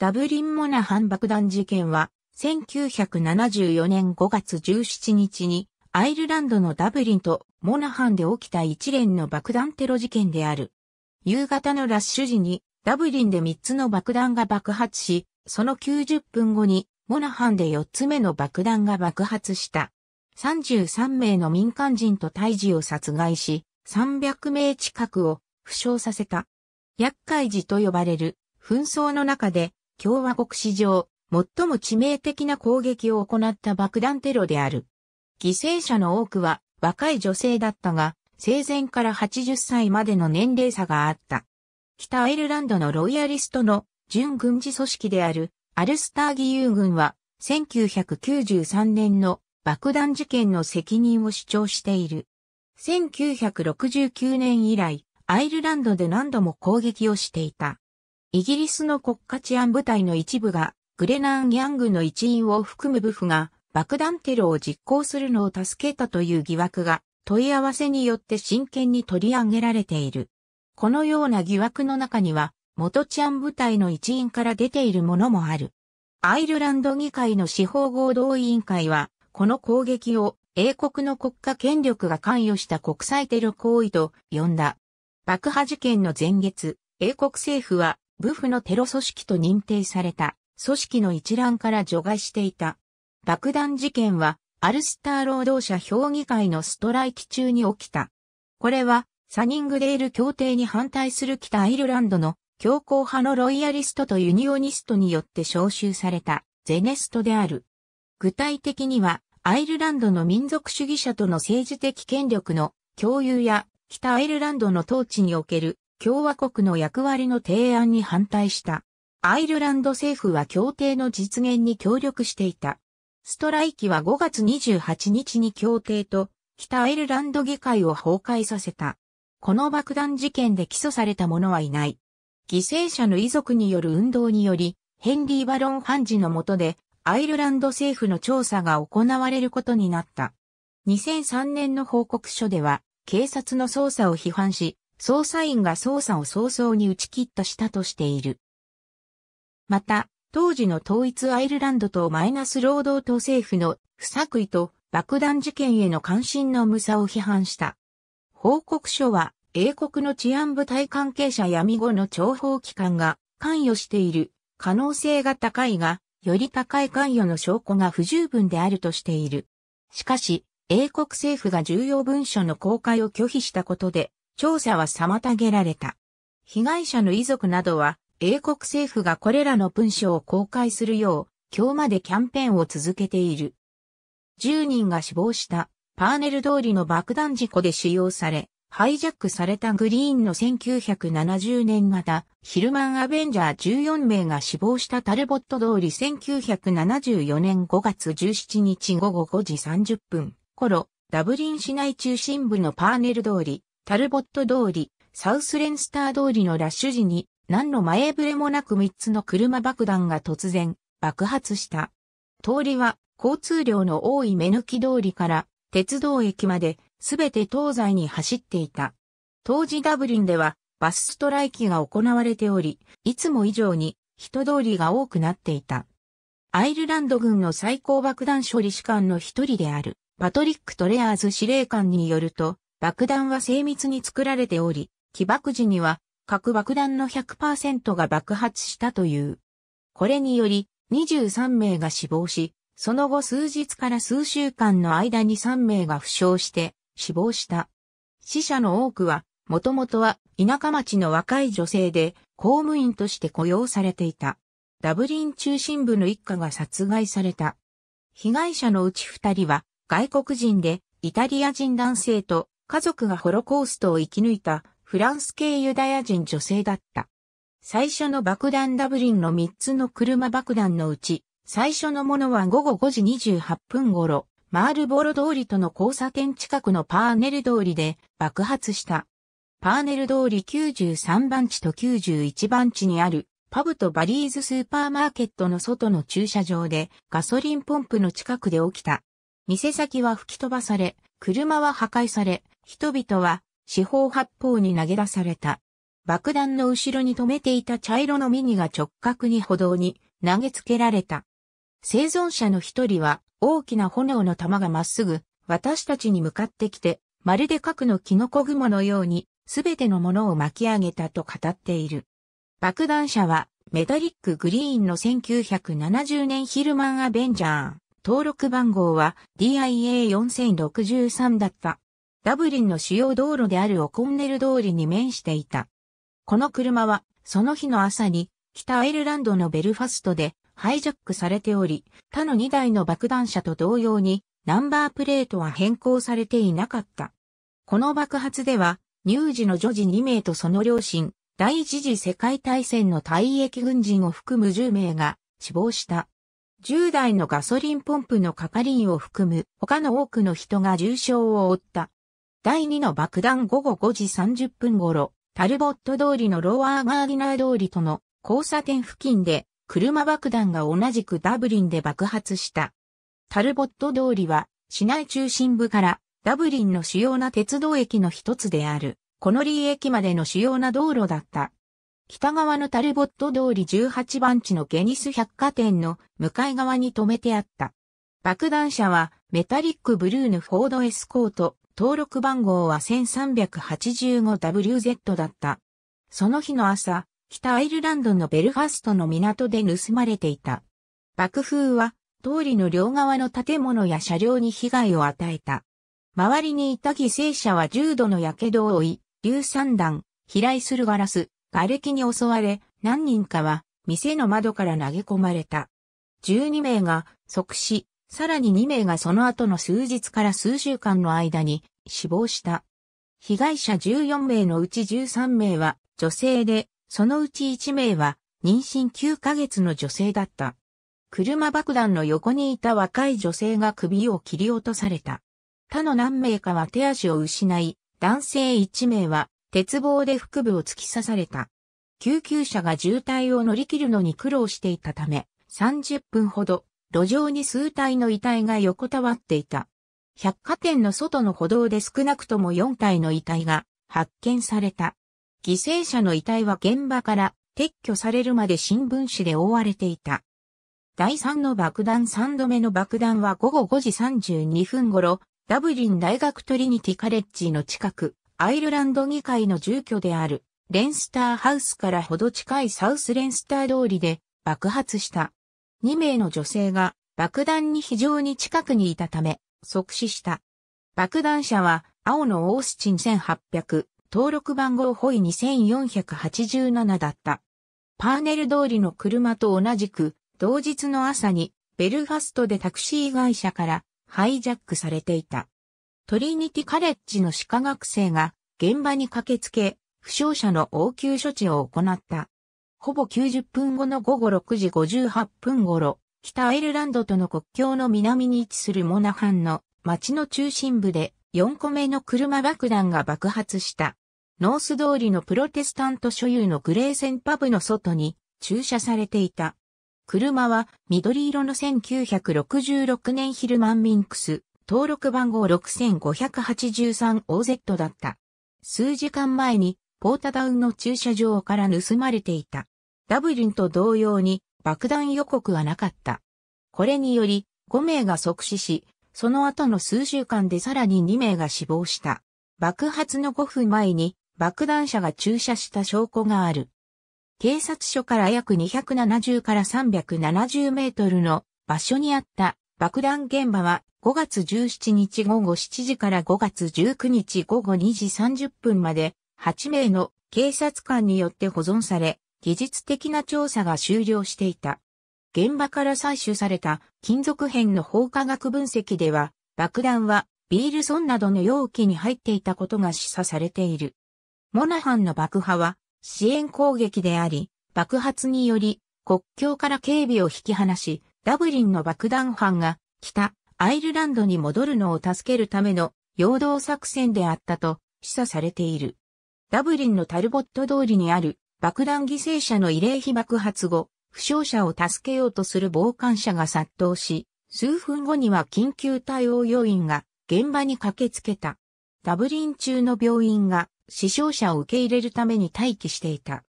ダブリン・モナハン爆弾事件は、1974年5月17日に、アイルランドのダブリンとモナハンで起きた一連の爆弾テロ事件である。夕方のラッシュ時に、ダブリンで3つの爆弾が爆発し、その90分後に、モナハンで4つ目の爆弾が爆発した。33名の民間人と胎児を殺害し、300名近くを負傷させた。厄介児と呼ばれる紛争の中で共和国史上、最も致命的な攻撃を行った爆弾テロである。犠牲者の多くは若い女性だったが、生前から80歳までの年齢差があった。北アイルランドのロイヤリストの準軍事組織であるアルスター義勇軍は1993年の爆弾事件の責任を主張している。1969年以来、アイルランドで何度も攻撃をしていた。イギリスの国家治安部隊の一部が、グレナンギャングの一員を含む部府が爆弾テロを実行するのを助けたという疑惑が問い合わせによって真剣に取り上げられている。このような疑惑の中には元治安部隊の一員から出ているものもある。アイルランド議会の司法合同委員会はこの攻撃を英国の国家権力が関与した国際テロ行為と呼んだ。爆破事件の前月、英国政府は武府のテロ組織と認定された組織の一覧から除外していた。爆弾事件はアルスター労働者評議会のストライキ中に起きた。これはサニングデール協定に反対する北アイルランドの強硬派のロイヤリストとユニオニストによって招集されたゼネストである。具体的にはアイルランドの民族主義者との政治的権力の共有や北アイルランドの統治における共和国の役割の提案に反対した。アイルランド政府は協定の実現に協力していた。ストライキは5月28日に協定と北アイルランド議会を崩壊させた。この爆弾事件で起訴された者はいない。犠牲者の遺族による運動により、ヘンリー・バロン・判事の下で、アイルランド政府の調査が行われることになった。2003年の報告書では、警察の捜査を批判し、捜査員が捜査を早々に打ち切ったしたとしている。また、当時の統一アイルランドとマイナス労働党政府の不作為と爆弾事件への関心の無さを批判した。報告書は、英国の治安部隊関係者や見後の諜報機関が関与している可能性が高いが、より高い関与の証拠が不十分であるとしている。しかし、英国政府が重要文書の公開を拒否したことで、調査は妨げられた。被害者の遺族などは、英国政府がこれらの文書を公開するよう、今日までキャンペーンを続けている。10人が死亡したパーネル通りの爆弾事故で使用され、ハイジャックされたグリーンの1970年型ヒルマンアベンジャー14名が死亡したタルボット通り1974年5月17日午後5時30分頃、ダブリン市内中心部のパーネル通りタルボット通り、サウスレンスター通りのラッシュ時に、何の前触れもなく3つの車爆弾が突然、爆発した。通りは、交通量の多い目抜き通りから、鉄道駅まで、すべて東西に走っていた。当時ダブリンでは、バスストライキが行われており、いつも以上に、人通りが多くなっていた。アイルランド軍の最高爆弾処理士官の一人である、パトリック・トレアーズ司令官によると、爆弾は精密に作られており、起爆時には核爆弾の100%が爆発したという。これにより23名が死亡し、その後数日から数週間の間に3名が負傷して死亡した。死者の多くは、もともとは田舎町の若い女性で公務員として雇用されていた。ダブリン中心部の一家が殺害された。被害者のうち二人は外国人でイタリア人男性と家族がホロコーストを生き抜いたフランス系ユダヤ人女性だった。最初の爆弾ダブリンの3つの車爆弾のうち、最初のものは午後5時28分頃、マールボロ通りとの交差点近くのパーネル通りで爆発した。パーネル通り93番地と91番地にあるパブとバリーズスーパーマーケットの外の駐車場でガソリンポンプの近くで起きた。店先は吹き飛ばされ、車は破壊され、人々は四方八方に投げ出された。爆弾の後ろに止めていた茶色のミニが直角に歩道に投げつけられた。生存者の一人は大きな炎の玉がまっすぐ私たちに向かってきて、まるで核のキノコ雲のようにすべてのものを巻き上げたと語っている。爆弾者はメタリックグリーンの1970年ヒルマンアベンジャー。登録番号は DIA4063 だった。ダブリンの主要道路であるオコンネル通りに面していた。この車は、その日の朝に、北アイルランドのベルファストで、ハイジャックされており、他の2台の爆弾車と同様に、ナンバープレートは変更されていなかった。この爆発では、乳児の女児2名とその両親、第一次世界大戦の退役軍人を含む10名が死亡した。10台のガソリンポンプの係員を含む他の多くの人が重傷を負った。第2の爆弾午後5時30分頃、タルボット通りのロワーガーディナー通りとの交差点付近で車爆弾が同じくダブリンで爆発した。タルボット通りは市内中心部からダブリンの主要な鉄道駅の一つであるコノリー駅までの主要な道路だった。北側のタルボット通り18番地のゲニス百貨店の向かい側に止めてあった。爆弾車はメタリックブルーのフォードエスコート登録番号は 1385WZ だった。その日の朝、北アイルランドのベルファストの港で盗まれていた。爆風は、通りの両側の建物や車両に被害を与えた。周りにいた犠牲者は重度の火傷を負い、硫酸弾、飛来するガラス、瓦礫に襲われ、何人かは店の窓から投げ込まれた。12名が即死、さらに2名がその後の数日から数週間の間に死亡した。被害者14名のうち13名は女性で、そのうち1名は妊娠9ヶ月の女性だった。車爆弾の横にいた若い女性が首を切り落とされた。他の何名かは手足を失い、男性1名は鉄棒で腹部を突き刺された。救急車が渋滞を乗り切るのに苦労していたため、30分ほど路上に数体の遺体が横たわっていた。百貨店の外の歩道で少なくとも4体の遺体が発見された。犠牲者の遺体は現場から撤去されるまで新聞紙で覆われていた。第3の爆弾3度目の爆弾は午後5時32分頃、ダブリン大学トリニティカレッジの近く、アイルランド議会の住居である、レンスターハウスからほど近いサウスレンスター通りで爆発した。2名の女性が爆弾に非常に近くにいたため、即死した。爆弾者は、青のオースチン1800、登録番号ホイ2487だった。パーネル通りの車と同じく、同日の朝に、ベルファストでタクシー会社からハイジャックされていた。トリニティカレッジの歯科学生が現場に駆けつけ、負傷者の応急処置を行った。ほぼ90分後の午後6時58分頃、北アイルランドとの国境の南に位置するモナハンの町の中心部で4個目の車爆弾が爆発した。ノース通りのプロテスタント所有のグレーセンパブの外に駐車されていた。車は緑色の1966年ヒルマンミンクス登録番号 6583OZ だった。数時間前にポータダウンの駐車場から盗まれていた。ダブリンと同様に爆弾予告はなかった。これにより5名が即死し、その後の数週間でさらに2名が死亡した。爆発の5分前に爆弾車が駐車した証拠がある。警察署から約270から370メートルの場所にあった爆弾現場は5月17日午後7時から5月19日午後2時30分まで8名の警察官によって保存され、技術的な調査が終了していた。現場から採取された金属片の放火学分析では、爆弾はビールソンなどの容器に入っていたことが示唆されている。モナハンの爆破は支援攻撃であり、爆発により国境から警備を引き離し、ダブリンの爆弾犯が北アイルランドに戻るのを助けるための陽動作戦であったと示唆されている。ダブリンのタルボット通りにある爆弾犠牲者の慰霊碑爆発後、負傷者を助けようとする傍観者が殺到し、数分後には緊急対応要員が現場に駆けつけた。ダブリン中の病院が死傷者を受け入れるために待機していた。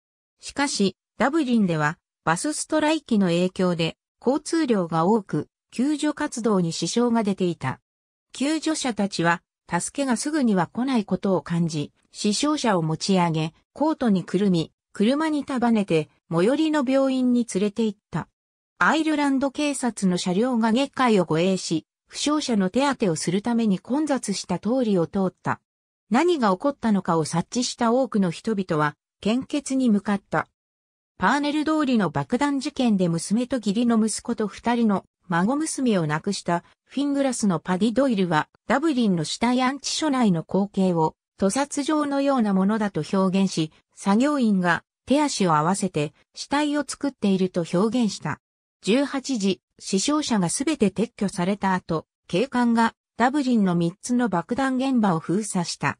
しかし、ダブリンではバスストライキの影響で交通量が多く救助活動に支障が出ていた。救助者たちは助けがすぐには来ないことを感じ、死傷者を持ち上げ、コートにくるみ、車に束ねて、最寄りの病院に連れて行った。アイルランド警察の車両が月界を護衛し、負傷者の手当てをするために混雑した通りを通った。何が起こったのかを察知した多くの人々は、献血に向かった。パーネル通りの爆弾事件で娘と義理の息子と二人の孫娘を亡くしたフィングラスのパディ・ドイルはダブリンの死体安置所内の光景を屠殺状のようなものだと表現し、作業員が手足を合わせて死体を作っていると表現した。18時、死傷者がすべて撤去された後、警官がダブリンの3つの爆弾現場を封鎖した。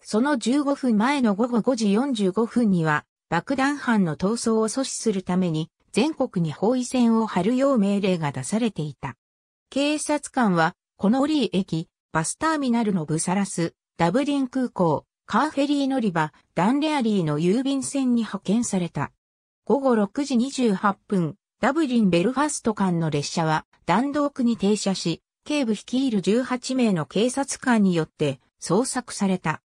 その15分前の午後5時45分には、爆弾犯の逃走を阻止するために、全国に包囲線を張るよう命令が出されていた。警察官は、このオリー駅、バスターミナルのブサラス、ダブリン空港、カーフェリー乗り場、ダンレアリーの郵便船に派遣された。午後6時28分、ダブリン・ベルファスト間の列車は、弾道区に停車し、警部率いる18名の警察官によって捜索された。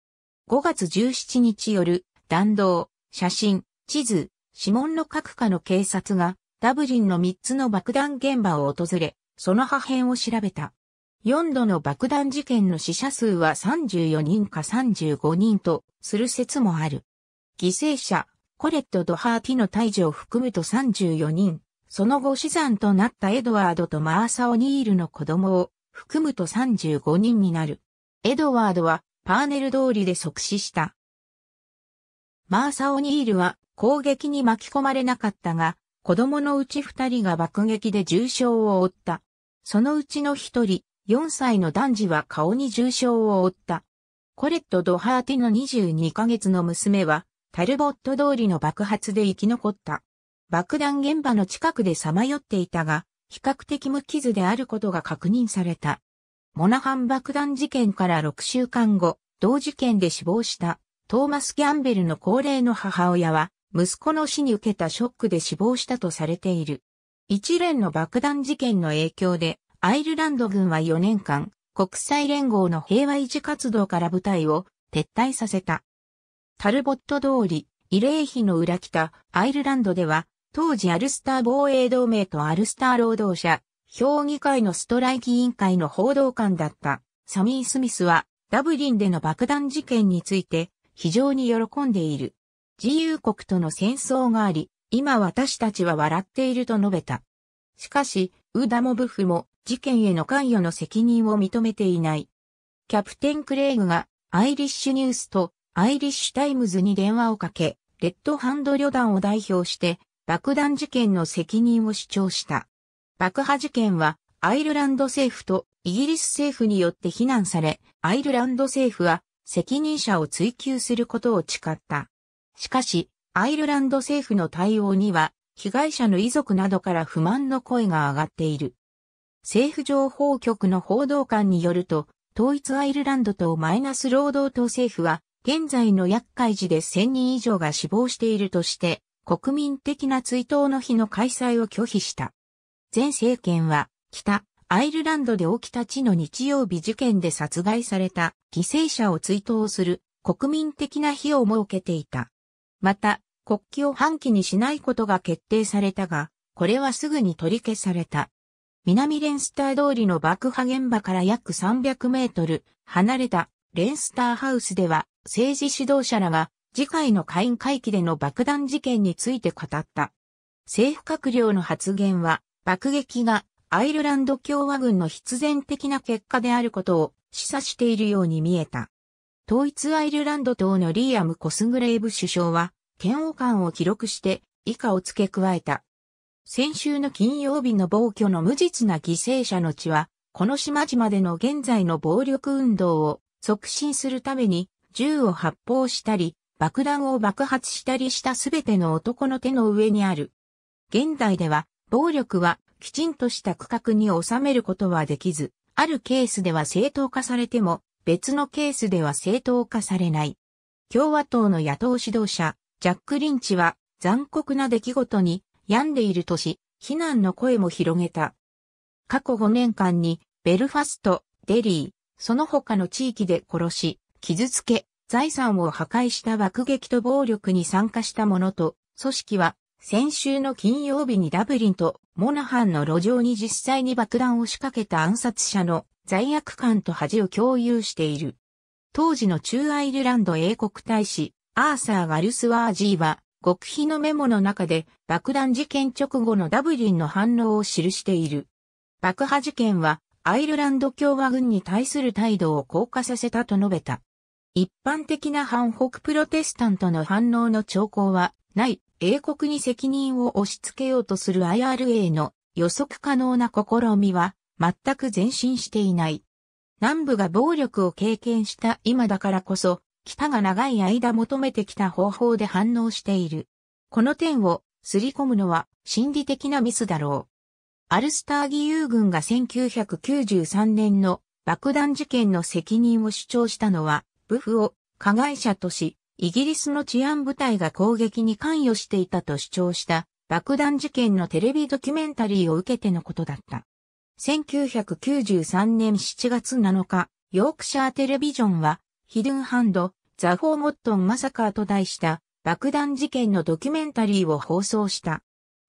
5月17日夜、弾道、写真、地図、指紋の各課の警察が、ダブリンの3つの爆弾現場を訪れ、その破片を調べた。4度の爆弾事件の死者数は34人か35人とする説もある。犠牲者、コレット・ドハーティの退治を含むと34人、その後死産となったエドワードとマーサ・オニールの子供を含むと35人になる。エドワードはパーネル通りで即死した。マーサ・オニールは攻撃に巻き込まれなかったが、子供のうち二人が爆撃で重傷を負った。そのうちの一人、4歳の男児は顔に重傷を負った。コレット・ドハーティの22ヶ月の娘は、タルボット通りの爆発で生き残った。爆弾現場の近くでさまよっていたが、比較的無傷であることが確認された。モナハン爆弾事件から6週間後、同事件で死亡したトーマス・ギャンベルの高齢の母親は、息子の死に受けたショックで死亡したとされている。一連の爆弾事件の影響で、アイルランド軍は4年間、国際連合の平和維持活動から部隊を撤退させた。タルボット通り、慰霊碑の裏北、アイルランドでは、当時アルスター防衛同盟とアルスター労働者、評議会のストライキ委員会の報道官だったサミー・スミスはダブリンでの爆弾事件について非常に喜んでいる。自由国との戦争があり、今私たちは笑っていると述べた。しかし、ウダモブフも事件への関与の責任を認めていない。キャプテン・クレイグがアイリッシュニュースとアイリッシュタイムズに電話をかけ、レッドハンド旅団を代表して爆弾事件の責任を主張した。爆破事件はアイルランド政府とイギリス政府によって非難され、アイルランド政府は責任者を追及することを誓った。しかし、アイルランド政府の対応には、被害者の遺族などから不満の声が上がっている。政府情報局の報道官によると、統一アイルランドとマイナス労働党政府は、現在の厄介時で1000人以上が死亡しているとして、国民的な追悼の日の開催を拒否した。前政権は、北、アイルランドで起きた地の日曜日事件で殺害された犠牲者を追悼する国民的な日を設けていた。また、国旗を半旗にしないことが決定されたが、これはすぐに取り消された。南レンスター通りの爆破現場から約300メートル離れたレンスターハウスでは政治指導者らが次回の下院会期での爆弾事件について語った。政府閣僚の発言は爆撃がアイルランド共和軍の必然的な結果であることを示唆しているように見えた。統一アイルランド党のリーアム・コスグレイブ首相は嫌悪感を記録して以下を付け加えた。先週の金曜日の暴挙の無実な犠牲者の地は、この島々での現在の暴力運動を促進するために、銃を発砲したり、爆弾を爆発したりしたすべての男の手の上にある。現代では、暴力はきちんとした区画に収めることはできず、あるケースでは正当化されても、別のケースでは正当化されない。共和党の野党指導者、ジャック・リンチは、残酷な出来事に病んでいるとし、非難の声も広げた。過去5年間に、ベルファスト、デリー、その他の地域で殺し、傷つけ、財産を破壊した爆撃と暴力に参加した者と、組織は、先週の金曜日にダブリンとモナハンの路上に実際に爆弾を仕掛けた暗殺者の罪悪感と恥を共有している。当時の中アイルランド英国大使、アーサー・ガルスワージーは、極秘のメモの中で爆弾事件直後のダブリンの反応を記している。爆破事件はアイルランド共和軍に対する態度を硬化させたと述べた。一般的な反北プロテスタントの反応の兆候はない、英国に責任を押し付けようとする IRA の予測可能な試みは全く前進していない。南部が暴力を経験した今だからこそ北が長い間求めてきた方法で反応している。この点をすり込むのは心理的なミスだろう。アルスター義勇軍が1993年の爆弾事件の責任を主張したのは、ブフを加害者とし、イギリスの治安部隊が攻撃に関与していたと主張した爆弾事件のテレビドキュメンタリーを受けてのことだった。1993年7月7日、ヨークシャーテレビジョンはヒドゥンハンド、ザ・フォーモットン・マサカーと題した爆弾事件のドキュメンタリーを放送した。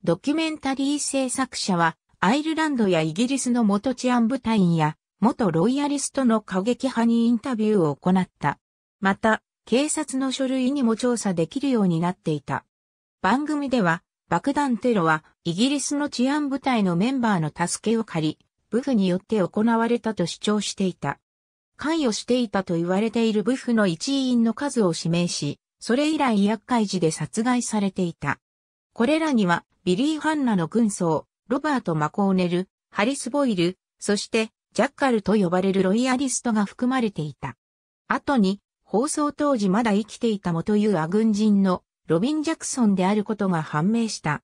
ドキュメンタリー制作者は、アイルランドやイギリスの元治安部隊員や、元ロイヤリストの過激派にインタビューを行った。また、警察の書類にも調査できるようになっていた。番組では、爆弾テロはイギリスの治安部隊のメンバーの助けを借り、部府によって行われたと主張していた。関与していたと言われている部府の一員の数を指名し、それ以来厄介時で殺害されていた。これらには、ビリー・ハンナの軍曹、ロバート・マコーネル、ハリス・ボイル、そして、ジャッカルと呼ばれるロイヤリストが含まれていた。後に、放送当時まだ生きていたもというア軍人のロビン・ジャクソンであることが判明した。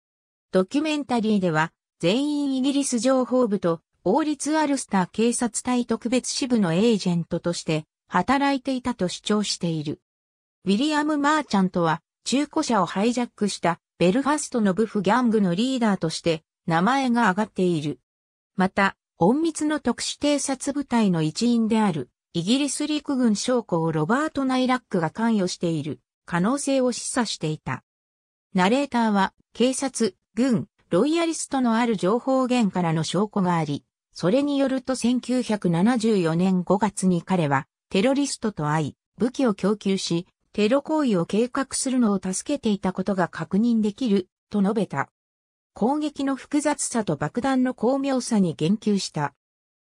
ドキュメンタリーでは、全員イギリス情報部と王立アルスター警察隊特別支部のエージェントとして働いていたと主張している。ウィリアム・マーチャントは中古車をハイジャックしたベルファストのブフギャングのリーダーとして名前が挙がっている。また、隠密の特殊偵察部隊の一員であるイギリス陸軍将校ロバート・ナイラックが関与している可能性を示唆していた。ナレーターは警察、軍、ロイヤリストのある情報源からの証拠があり、それによると1974年5月に彼はテロリストと会い、武器を供給し、テロ行為を計画するのを助けていたことが確認できる、と述べた。攻撃の複雑さと爆弾の巧妙さに言及した。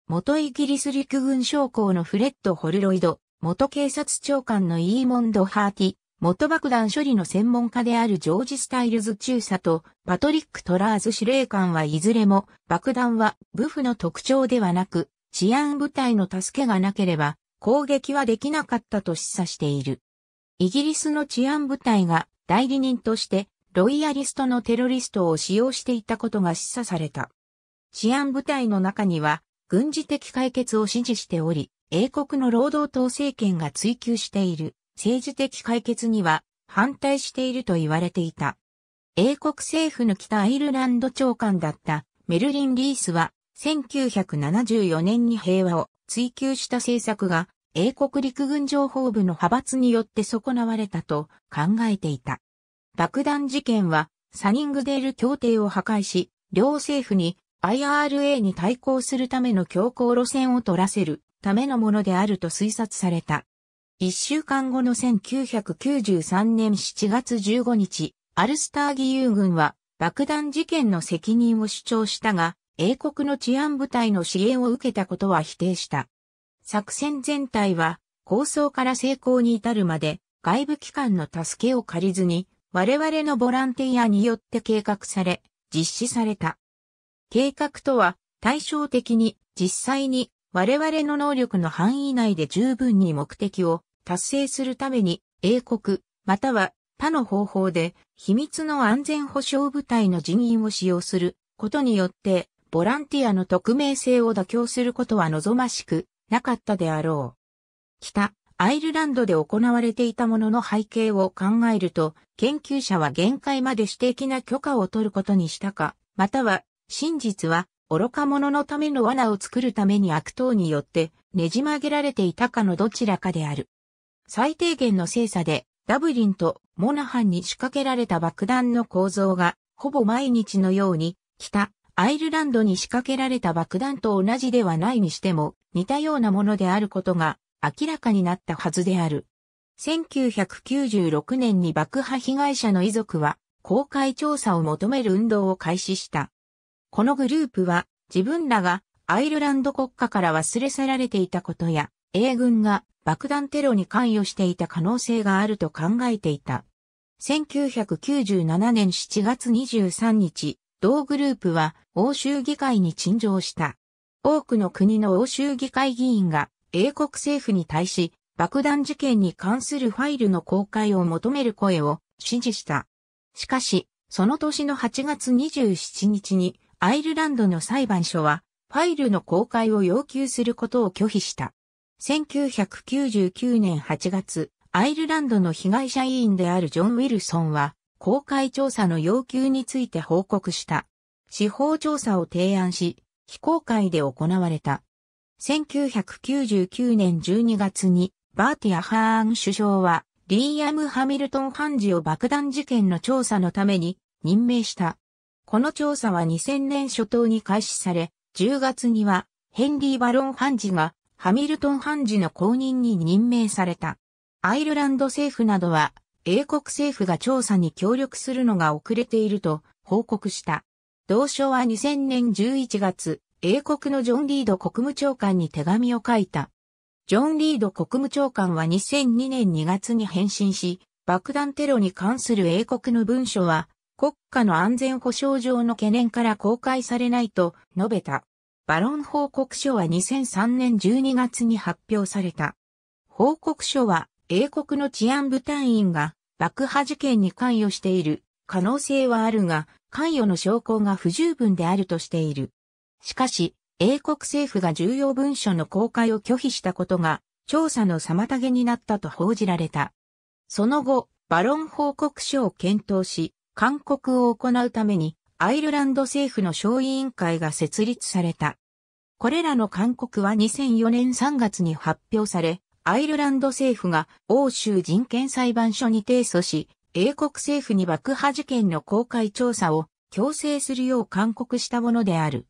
元イギリス陸軍将校のフレッド・ホルロイド、元警察長官のイーモンド・ハーティ、元爆弾処理の専門家であるジョージ・スタイルズ中佐とパトリック・トラーズ司令官はいずれも爆弾は部府の特徴ではなく治安部隊の助けがなければ攻撃はできなかったと示唆している。イギリスの治安部隊が代理人としてロイヤリストのテロリストを使用していたことが示唆された。治安部隊の中には軍事的解決を支持しており、英国の労働党政権が追求している政治的解決には反対していると言われていた。英国政府の北アイルランド長官だったメルリン・リースは1974年に平和を追求した政策が英国陸軍情報部の派閥によって損なわれたと考えていた。爆弾事件はサニングデール協定を破壊し、両政府に IRA に対抗するための強硬路線を取らせるためのものであると推察された。一週間後の1993年7月15日、アルスター義勇軍は爆弾事件の責任を主張したが、英国の治安部隊の支援を受けたことは否定した。作戦全体は構想から成功に至るまで外部機関の助けを借りずに我々のボランティアによって計画され実施された。計画とは対照的に実際に我々の能力の範囲内で十分に目的を達成するために、英国、または他の方法で、秘密の安全保障部隊の人員を使用することによって、ボランティアの匿名性を妥協することは望ましくなかったであろう。北、アイルランドで行われていたものの背景を考えると、研究者は限界まで私的な許可を取ることにしたか、または、真実は、愚か者のための罠を作るために悪党によってねじ曲げられていたかのどちらかである。最低限の精査で、ダブリンとモナハンに仕掛けられた爆弾の構造が、ほぼ毎日のように、北、アイルランドに仕掛けられた爆弾と同じではないにしても、似たようなものであることが明らかになったはずである。1996年に爆破被害者の遺族は公開調査を求める運動を開始した。このグループは自分らがアイルランド国家から忘れ去られていたことや英軍が爆弾テロに関与していた可能性があると考えていた。1997年7月23日、同グループは欧州議会に陳情した。多くの国の欧州議会議員が英国政府に対し爆弾事件に関するファイルの公開を求める声を支持した。しかし、その年の8月27日にアイルランドの裁判所はファイルの公開を要求することを拒否した。1999年8月、アイルランドの被害者委員であるジョン・ウィルソンは、公開調査の要求について報告した。司法調査を提案し、非公開で行われた。1999年12月に、バーティア・ハーン首相は、リーアム・ハミルトン判事を爆弾事件の調査のために任命した。この調査は2000年初頭に開始され、10月にはヘンリー・バロン判事がハミルトン判事の後任に任命された。アイルランド政府などは、英国政府が調査に協力するのが遅れていると報告した。同書は2000年11月、英国のジョン・リード国務長官に手紙を書いた。ジョン・リード国務長官は2002年2月に返信し、爆弾テロに関する英国の文書は、国家の安全保障上の懸念から公開されないと述べた。バロン報告書は2003年12月に発表された。報告書は英国の治安部隊員が爆破事件に関与している可能性はあるが、関与の証拠が不十分であるとしている。しかし、英国政府が重要文書の公開を拒否したことが調査の妨げになったと報じられた。その後、バロン報告書を検討し、勧告を行うためにアイルランド政府の小委員会が設立された。これらの勧告は2004年3月に発表され、アイルランド政府が欧州人権裁判所に提訴し、英国政府に爆破事件の公開調査を強制するよう勧告したものである。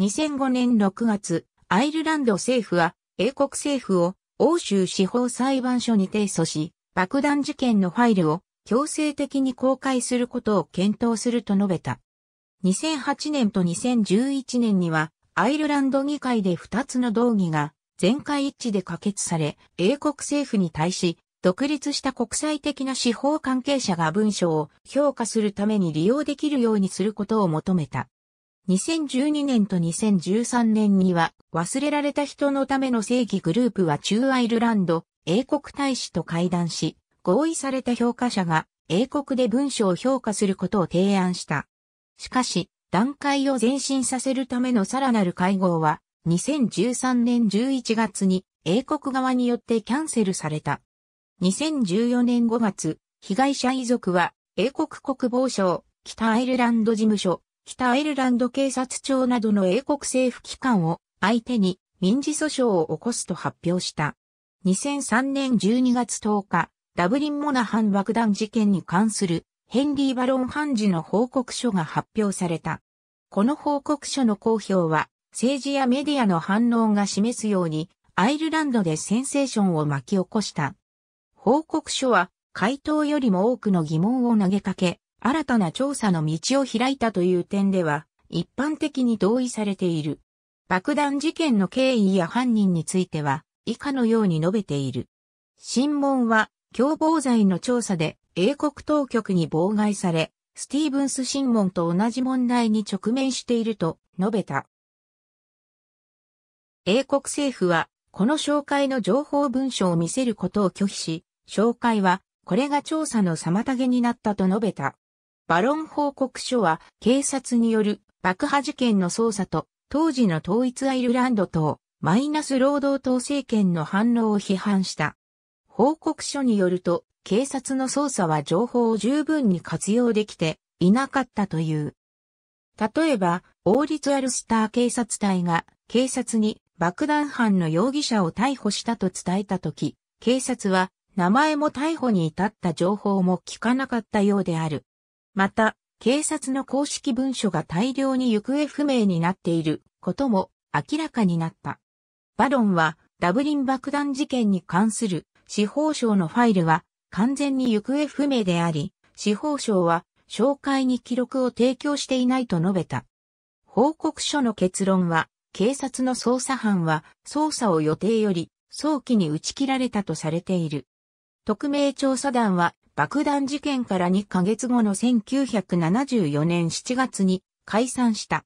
2005年6月、アイルランド政府は英国政府を欧州司法裁判所に提訴し、爆弾事件のファイルを強制的に公開することを検討すると述べた。2008年と2011年には、アイルランド議会で2つの動議が全会一致で可決され、英国政府に対し、独立した国際的な司法関係者が文書を評価するために利用できるようにすることを求めた。2012年と2013年には、忘れられた人のための正義グループは中アイルランド、英国大使と会談し、合意された評価者が英国で文書を評価することを提案した。しかし、段階を前進させるためのさらなる会合は、2013年11月に英国側によってキャンセルされた。2014年5月、被害者遺族は英国国防省、北アイルランド事務所、北アイルランド警察庁などの英国政府機関を相手に民事訴訟を起こすと発表した。2003年12月10日、ダブリン・モナハン爆弾事件に関するヘンリー・バロン・判事の報告書が発表された。この報告書の公表は、政治やメディアの反応が示すように、アイルランドでセンセーションを巻き起こした。報告書は、回答よりも多くの疑問を投げかけ、新たな調査の道を開いたという点では、一般的に同意されている。爆弾事件の経緯や犯人については、以下のように述べている。審問は、共謀罪の調査で英国当局に妨害され、スティーブンス・審問と同じ問題に直面していると述べた。英国政府は、この紹介の情報文書を見せることを拒否し、紹介は、これが調査の妨げになったと述べた。バロン報告書は、警察による爆破事件の捜査と、当時の統一アイルランド等、マイナス労働党政権の反応を批判した。報告書によると、警察の捜査は情報を十分に活用できていなかったという。例えば、王立アルスター警察隊が警察に爆弾犯の容疑者を逮捕したと伝えたとき、警察は名前も逮捕に至った情報も聞かなかったようである。また、警察の公式文書が大量に行方不明になっていることも明らかになった。バロンはダブリン爆弾事件に関する司法省のファイルは完全に行方不明であり、司法省は紹介に記録を提供していないと述べた。報告書の結論は、警察の捜査班は捜査を予定より早期に打ち切られたとされている。特命調査団は爆弾事件から2ヶ月後の1974年7月に解散した。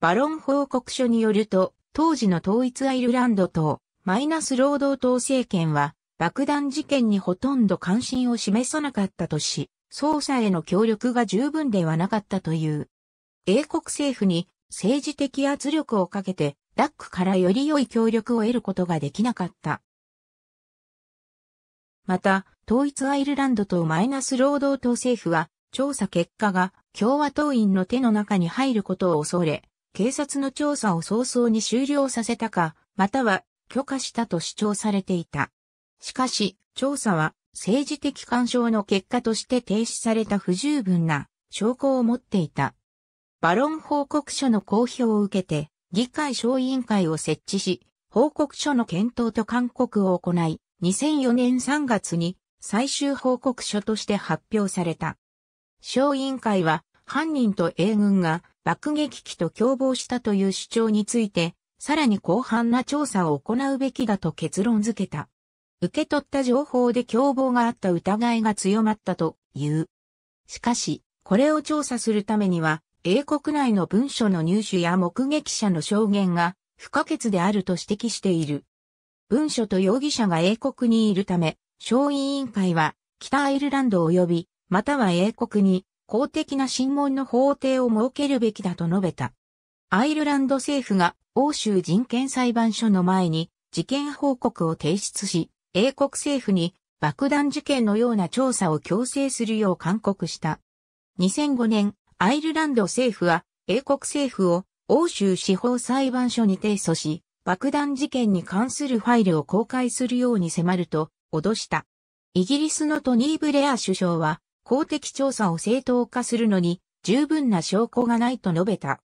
バロン報告書によると、当時の統一アイルランドとマイナス労働党政権は爆弾事件にほとんど関心を示さなかったとし、捜査への協力が十分ではなかったという。英国政府に政治的圧力をかけて、ラックからより良い協力を得ることができなかった。また、統一アイルランドとマイナス労働党政府は、調査結果が共和党員の手の中に入ることを恐れ、警察の調査を早々に終了させたか、または許可したと主張されていた。しかし、調査は政治的干渉の結果として停止された不十分な証拠を持っていた。バロン報告書の公表を受けて、議会小委員会を設置し、報告書の検討と勧告を行い、2004年3月に最終報告書として発表された。小委員会は犯人と英軍が爆撃機と共謀したという主張について、さらに広範な調査を行うべきだと結論付けた。受け取った情報で共謀があった疑いが強まったという。しかし、これを調査するためには、英国内の文書の入手や目撃者の証言が不可欠であると指摘している。文書と容疑者が英国にいるため、小委員会は北アイルランド及び、または英国に公的な審問の法廷を設けるべきだと述べた。アイルランド政府が欧州人権裁判所の前に事件報告を提出し、英国政府に爆弾事件のような調査を強制するよう勧告した。2005年、アイルランド政府は英国政府を欧州司法裁判所に提訴し、爆弾事件に関するファイルを公開するように迫ると脅した。イギリスのトニー・ブレア首相は公的調査を正当化するのに十分な証拠がないと述べた。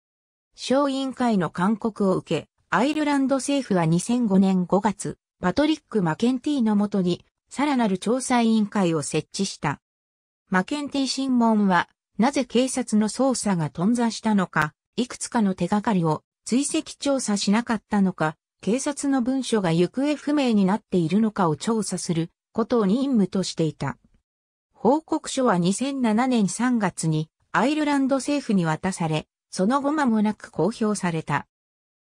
小委員会の勧告を受け、アイルランド政府は2005年5月、パトリック・マケンティーのもとに、さらなる調査委員会を設置した。マケンティー審問は、なぜ警察の捜査が頓挫したのか、いくつかの手がかりを追跡調査しなかったのか、警察の文書が行方不明になっているのかを調査することを任務としていた。報告書は2007年3月にアイルランド政府に渡され、その後間もなく公表された。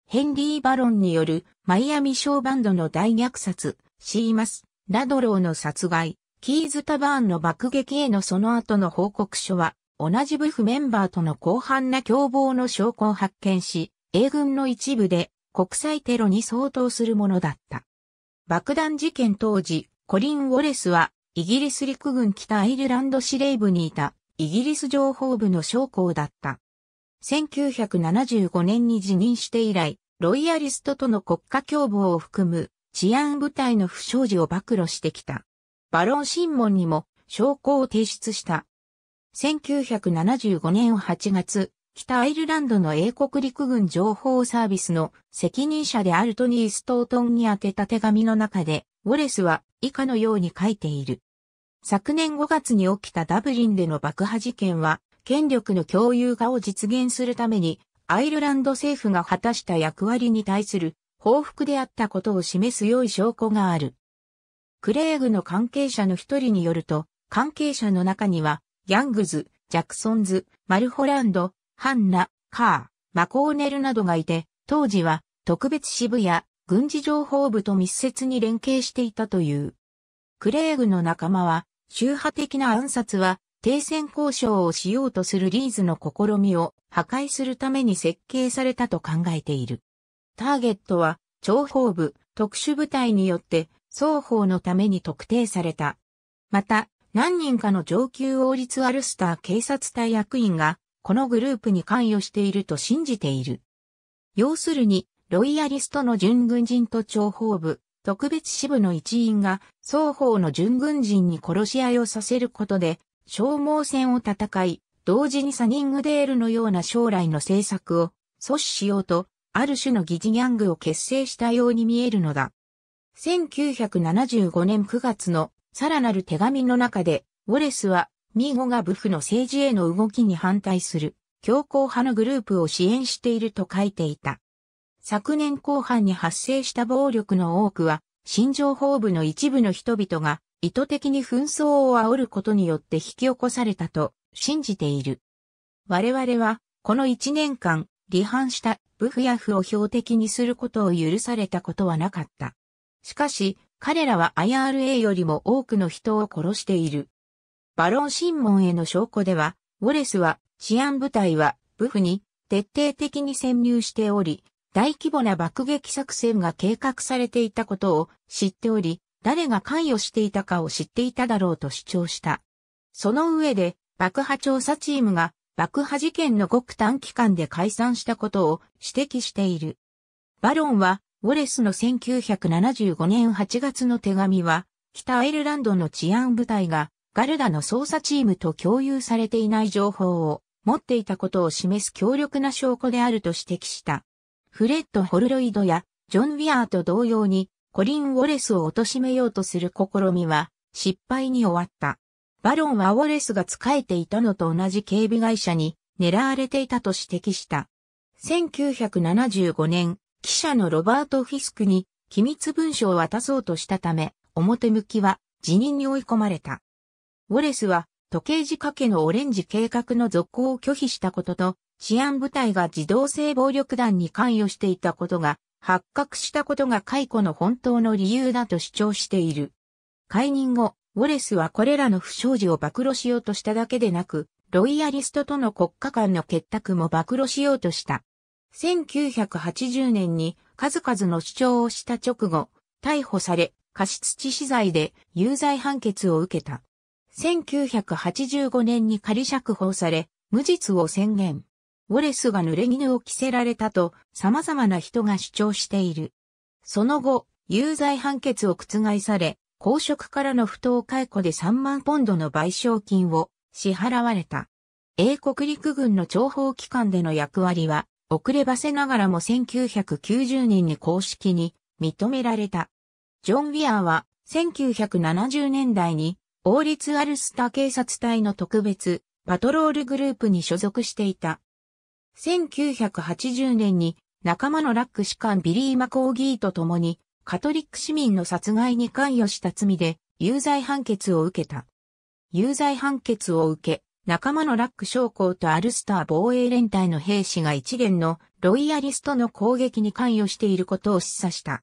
ヘンリー・バロンによるマイアミーバンドの大虐殺、シーマス、ラドローの殺害、キーズ・タバーンの爆撃へのその後の報告書は、同じ部府メンバーとの広範な共謀の証拠を発見し、英軍の一部で国際テロに相当するものだった。爆弾事件当時、コリン・ウォレスは、イギリス陸軍北アイルランド司令部にいた、イギリス情報部の将校だった。1975年に辞任して以来、ロイヤリストとの国家共謀を含む治安部隊の不祥事を暴露してきた。バロン審問にも証拠を提出した。1975年8月、北アイルランドの英国陸軍情報サービスの責任者であるトニー・ストートンに宛てた手紙の中で、ウォレスは以下のように書いている。昨年5月に起きたダブリンでの爆破事件は、権力の共有化を実現するために、アイルランド政府が果たした役割に対する報復であったことを示す良い証拠がある。クレイグの関係者の一人によると、関係者の中には、ヤングズ、ジャクソンズ、マルホランド、ハンナ、カー、マコーネルなどがいて、当時は特別支部や軍事情報部と密接に連携していたという。クレイグの仲間は、宗派的な暗殺は停戦交渉をしようとするリーズの試みを破壊するために設計されたと考えている。ターゲットは、諜報部、特殊部隊によって双方のために特定された。また、何人かの上級王立アルスター警察隊役員が、このグループに関与していると信じている。要するに、ロイヤリストの準軍人と諜報部、特別支部の一員が、双方の準軍人に殺し合いをさせることで、消耗戦を戦い、同時にサニングデールのような将来の政策を阻止しようと、ある種の疑似ギャングを結成したように見えるのだ。1975年9月のさらなる手紙の中で、ウォレスは、ミーゴがブフの政治への動きに反対する強硬派のグループを支援していると書いていた。昨年後半に発生した暴力の多くは、新情報部の一部の人々が意図的に紛争を煽ることによって引き起こされたと信じている。我々は、この一年間、離反したブフヤフを標的にすることを許されたことはなかった。しかし、彼らは IRA よりも多くの人を殺している。バロン審問への証拠では、ウォレスは治安部隊はブフに徹底的に潜入しており、大規模な爆撃作戦が計画されていたことを知っており、誰が関与していたかを知っていただろうと主張した。その上で、爆破調査チームが爆破事件のごく短期間で解散したことを指摘している。バロンは、ウォレスの1975年8月の手紙は、北アイルランドの治安部隊が、ガルダの捜査チームと共有されていない情報を持っていたことを示す強力な証拠であると指摘した。フレッド・ホルロイドやジョン・ウィアーと同様にコリン・ウォレスを貶めようとする試みは失敗に終わった。バロンはウォレスが仕えていたのと同じ警備会社に狙われていたと指摘した。1975年、記者のロバート・フィスクに機密文書を渡そうとしたため、表向きは辞任に追い込まれた。ウォレスは時計仕掛けのオレンジ計画の続行を拒否したことと、治安部隊が自動性暴力団に関与していたことが発覚したことが解雇の本当の理由だと主張している。解任後、ウォレスはこれらの不祥事を暴露しようとしただけでなく、ロイヤリストとの国家間の結託も暴露しようとした。1980年に数々の主張をした直後、逮捕され、過失致死罪で有罪判決を受けた。1985年に仮釈放され、無実を宣言。ウォレスが濡れ衣を着せられたと様々な人が主張している。その後、有罪判決を覆され、公職からの不当解雇で3万ポンドの賠償金を支払われた。英国陸軍の諜報機関での役割は、遅ればせながらも1990年に公式に認められた。ジョン・ウィアーは1970年代に王立アルスター警察隊の特別パトロールグループに所属していた。1980年に仲間のラック士官ビリー・マコーギーと共にカトリック市民の殺害に関与した罪で有罪判決を受けた。有罪判決を受け、仲間のラック将校とアルスター防衛連隊の兵士が一連のロイヤリストの攻撃に関与していることを示唆した。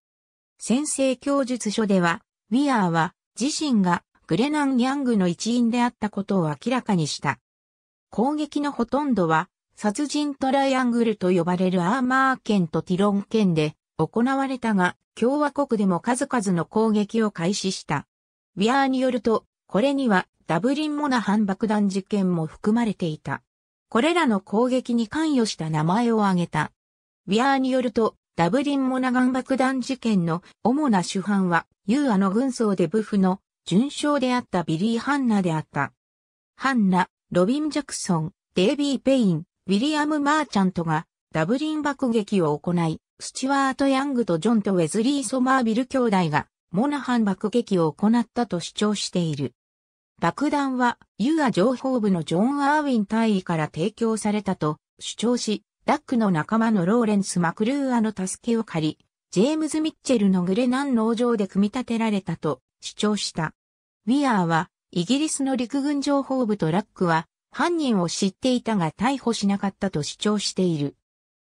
先制供述書では、ウィアーは自身がグレナンギャングの一員であったことを明らかにした。攻撃のほとんどは殺人トライアングルと呼ばれるアーマー県とティロン県で行われたが、共和国でも数々の攻撃を開始した。ウィアーによると、これにはダブリン・モナハン爆弾事件も含まれていた。これらの攻撃に関与した名前を挙げた。ウィアーによると、ダブリン・モナガン爆弾事件の主な主犯は、ユーアの軍曹でブフの順将であったビリー・ハンナであった。ハンナ、ロビン・ジャクソン、デイビー・ペイン、ウィリアム・マーチャントがダブリン爆撃を行い、スチュワート・ヤングとジョンとウェズリー・ソマービル兄弟がモナハン爆撃を行ったと主張している。爆弾はーア情報部のジョン・アーウィン大尉から提供されたと主張し、ダックの仲間のローレンス・マクルーアの助けを借り、ジェームズ・ミッチェルのグレナン農場で組み立てられたと主張した。ウィアーは、イギリスの陸軍情報部とラックは、犯人を知っていたが逮捕しなかったと主張している。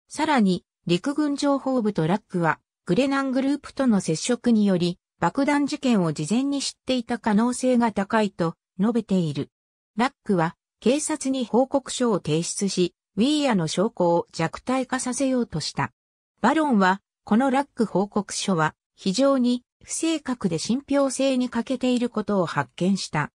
さらに、陸軍情報部とラックは、グレナングループとの接触により、爆弾事件を事前に知っていた可能性が高いと述べている。ラックは、警察に報告書を提出し、ウィーヤの証拠を弱体化させようとした。バロンは、このラック報告書は、非常に不正確で信憑性に欠けていることを発見した。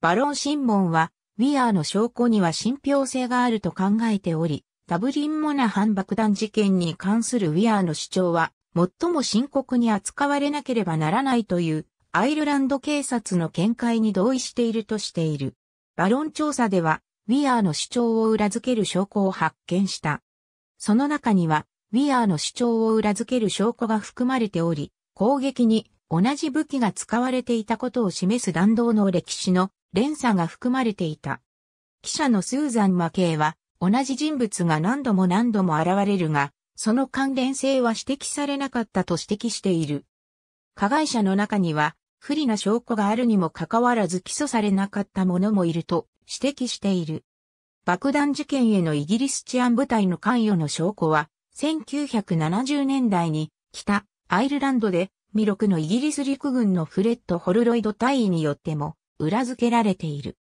バロン審問は、ウィアーの証拠には信憑性があると考えており、ダブリン・モナハン爆弾事件に関するウィアーの主張は、最も深刻に扱われなければならないという、アイルランド警察の見解に同意しているとしている。バロン調査では、ウィアーの主張を裏付ける証拠を発見した。その中には、ウィアーの主張を裏付ける証拠が含まれており、攻撃に同じ武器が使われていたことを示す弾道の歴史の連鎖が含まれていた。記者のスーザン・マケイは、同じ人物が何度も何度も現れるが、その関連性は指摘されなかったと指摘している。加害者の中には、不利な証拠があるにもかかわらず起訴されなかった者もいると指摘している。爆弾事件へのイギリス治安部隊の関与の証拠は、1970年代に北アイルランドで、ミロクのイギリス陸軍のフレッド・ホルロイド隊員によっても裏付けられている。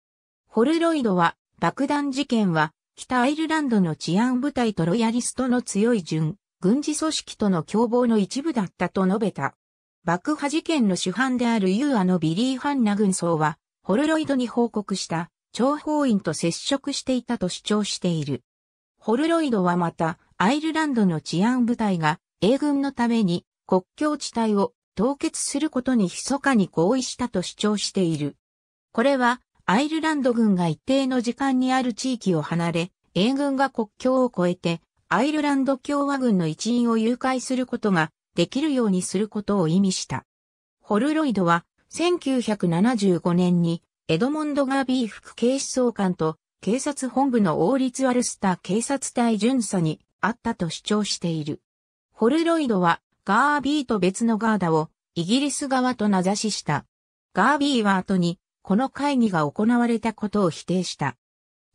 ホルロイドは、爆弾事件は、北アイルランドの治安部隊とロイヤリストの強い順、軍事組織との共謀の一部だったと述べた。爆破事件の主犯であるユーアのビリー・ハンナ軍曹は、ホルロイドに報告した、諜報員と接触していたと主張している。ホルロイドはまた、アイルランドの治安部隊が、英軍のために、国境地帯を凍結することに密かに合意したと主張している。これはアイルランド軍が一定の時間にある地域を離れ、英軍が国境を越えてアイルランド共和軍の一員を誘拐することができるようにすることを意味した。ホルロイドは1975年にエドモンド・ガービー副警視総監と警察本部の王立アルスター警察隊巡査にあったと主張している。ホルロイドはガービーと別のガーダをイギリス側と名指しした。ガービーは後にこの会議が行われたことを否定した。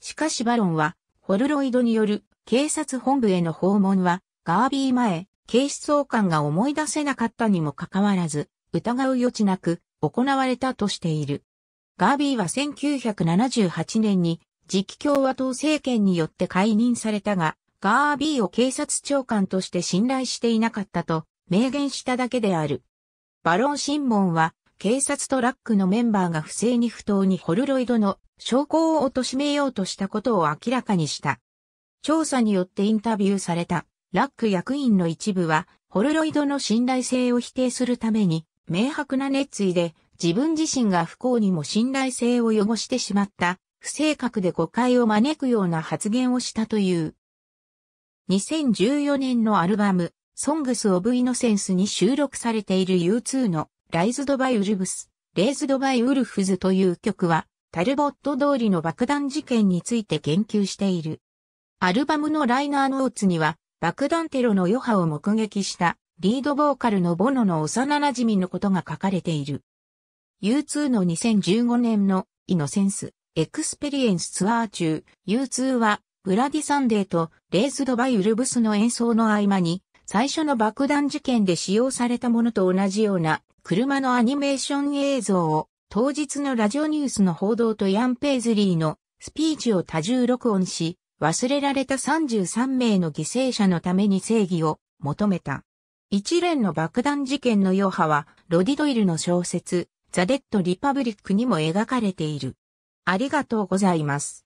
しかしバロンは、ホルロイドによる警察本部への訪問は、ガービー前、警視総監が思い出せなかったにもかかわらず、疑う余地なく行われたとしている。ガービーは1978年に次期共和党政権によって解任されたが、ガービーを警察長官として信頼していなかったと明言しただけである。バロン・シンモンは警察トラックのメンバーが不正に不当にホルロイドの証拠を貶めようとしたことを明らかにした。調査によってインタビューされたラック役員の一部は、ホルロイドの信頼性を否定するために、明白な熱意で自分自身が不幸にも信頼性を汚してしまった、不正確で誤解を招くような発言をしたという。2014年のアルバム、ソングス・オブ・イノセンスに収録されている U2 のライズドバイウルブス、レイズドバイウルフズという曲は、タルボット通りの爆弾事件について言及している。アルバムのライナーノーツには、爆弾テロの余波を目撃したリードボーカルのボノの幼馴染のことが書かれている。U2 の2015年のイノセンスエクスペリエンスツアー中、U2 はブラディサンデーとレーズドバイウルブスの演奏の合間に最初の爆弾事件で使用されたものと同じような車のアニメーション映像を当日のラジオニュースの報道とヤン・ペイズリーのスピーチを多重録音し、忘れられた33名の犠牲者のために正義を求めた。一連の爆弾事件の余波は、ロディドイルの小説、ザ・デッド・リパブリックにも描かれている。ありがとうございます。